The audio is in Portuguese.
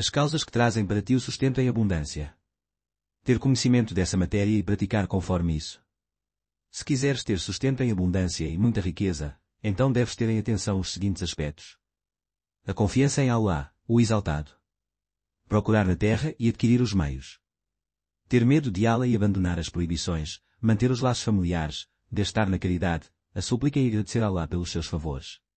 as causas que trazem para ti o sustento em abundância. Ter conhecimento dessa matéria e praticar conforme isso. Se quiseres ter sustento em abundância e muita riqueza, então deves ter em atenção os seguintes aspectos. A confiança em Allah, o exaltado. Procurar na terra e adquirir os meios. Ter medo de Allah e abandonar as proibições, manter os laços familiares, de estar na caridade, a súplica e agradecer Allah pelos seus favores.